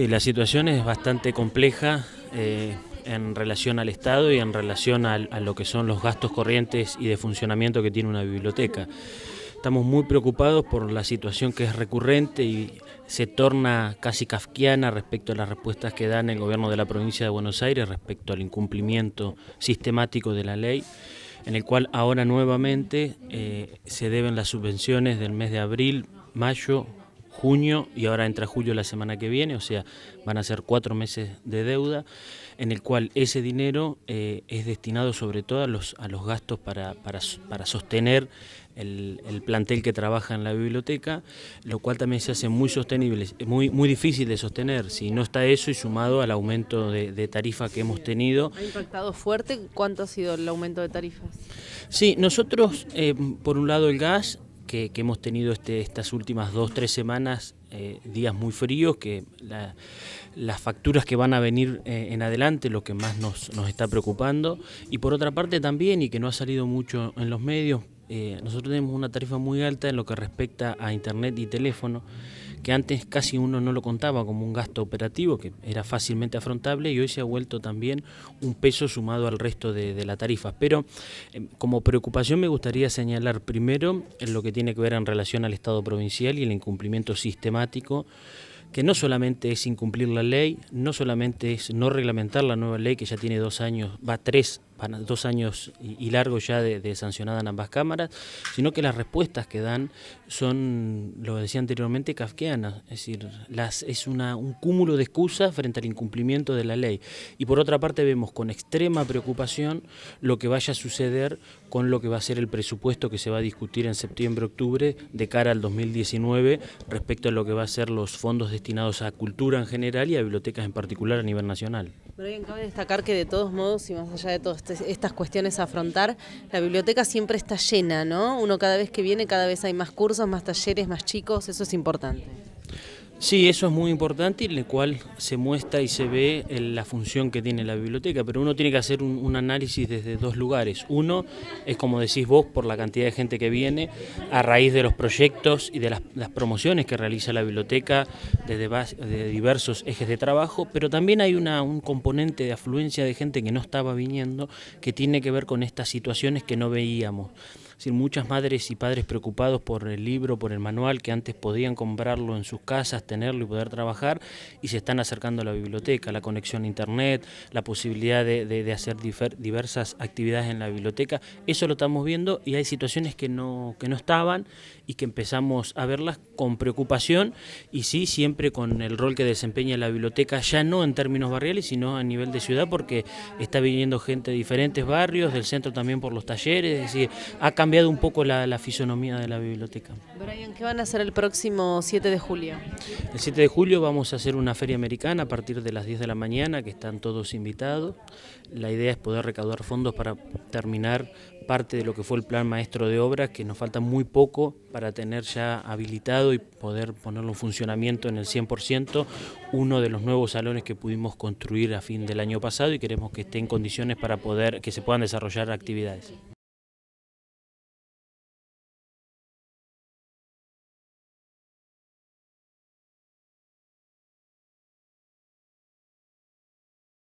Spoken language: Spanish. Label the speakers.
Speaker 1: Eh, la situación es bastante compleja eh, en relación al Estado y en relación a, lo que son los gastos corrientes y de funcionamiento que tiene una biblioteca. Estamos muy preocupados por la situación que es recurrente y se torna casi kafkiana respecto a las respuestas que dan el gobierno de la provincia de Buenos Aires respecto al incumplimiento sistemático de la ley, en el cual ahora nuevamente eh, se deben las subvenciones del mes de abril, mayo, junio y ahora entra julio la semana que viene, o sea, van a ser cuatro meses de deuda, en el cual ese dinero eh, es destinado sobre todo a los, a los gastos para, para, sostener el, plantel que trabaja en la biblioteca, lo cual también se hace muy sostenible, muy, muy difícil de sostener, si no está eso y sumado al aumento de, tarifa que hemos tenido.
Speaker 2: ¿Ha impactado fuerte? ¿Cuánto ha sido el aumento de tarifas?
Speaker 1: Sí, nosotros, eh, por un lado el gas, que, hemos tenido este, estas últimas dos, tres semanas, eh, días muy fríos, que las facturas que van a venir eh, en adelante, lo que más nos, nos está preocupando. Y por otra parte también, y que no ha salido mucho en los medios, eh, nosotros tenemos una tarifa muy alta en lo que respecta a internet y teléfono, que antes casi uno no lo contaba como un gasto operativo, que era fácilmente afrontable y hoy se ha vuelto también un peso sumado al resto de, la tarifa. Pero em, como preocupación me gustaría señalar primero lo que tiene que ver en relación al Estado provincial y el incumplimiento sistemático que no solamente es incumplir la ley, no solamente es no reglamentar la nueva ley que ya tiene dos años, va tres dos años y, largo ya de, sancionada en ambas cámaras, sino que las respuestas que dan son, lo decía anteriormente, kafkianas, es decir, las, es un cúmulo de excusas frente al incumplimiento de la ley. Y por otra parte vemos con extrema preocupación lo que vaya a suceder con lo que va a ser el presupuesto que se va a discutir en septiembre-octubre de cara al 2019 respecto a lo que va a ser los fondos destinados a cultura en general y a bibliotecas en particular a nivel nacional.
Speaker 2: Brian, cabe destacar que de todos modos y más allá de todo esto este, estas cuestiones a afrontar, la biblioteca siempre está llena, ¿no? Uno cada vez que viene, cada vez hay más cursos, más talleres, más chicos, eso es importante.
Speaker 1: Sí, eso es muy importante y en el cual se muestra y se ve eh, la función que tiene la biblioteca, pero uno tiene que hacer un, análisis desde dos lugares. Uno es, como decís vos, por la cantidad de gente que viene a raíz de los proyectos y de las, promociones que realiza la biblioteca desde de diversos ejes de trabajo, pero también hay un componente de afluencia de gente que no estaba viniendo que tiene que ver con estas situaciones que no veíamos decir, muchas madres y padres preocupados por el libro, por el manual, que antes podían comprarlo en sus casas, tenerlo y poder trabajar, y se están acercando a la biblioteca, la conexión a internet, la posibilidad de, hacer diversas actividades en la biblioteca. Eso lo estamos viendo y hay situaciones que no, que no estaban y que empezamos a verlas con preocupación y sí, siempre con el rol que desempeña la biblioteca, ya no en términos barriales, sino a nivel de ciudad, porque está viniendo gente de diferentes barrios, del centro también por los talleres, es decir, ha cambiado un poco la, fisonomía de la biblioteca.
Speaker 2: Brian, ¿qué van a hacer el próximo 7 de julio?
Speaker 1: El 7 de julio vamos a hacer una feria americana a partir de las 10 de la mañana, que están todos invitados. La idea es poder recaudar fondos para terminar parte de lo que fue el plan maestro de obras, que nos falta muy poco para tener ya habilitado y poder ponerlo en funcionamiento en el 100%, uno de los nuevos salones que pudimos construir a fin del año pasado y queremos que esté en condiciones para poder que se puedan
Speaker 2: desarrollar actividades.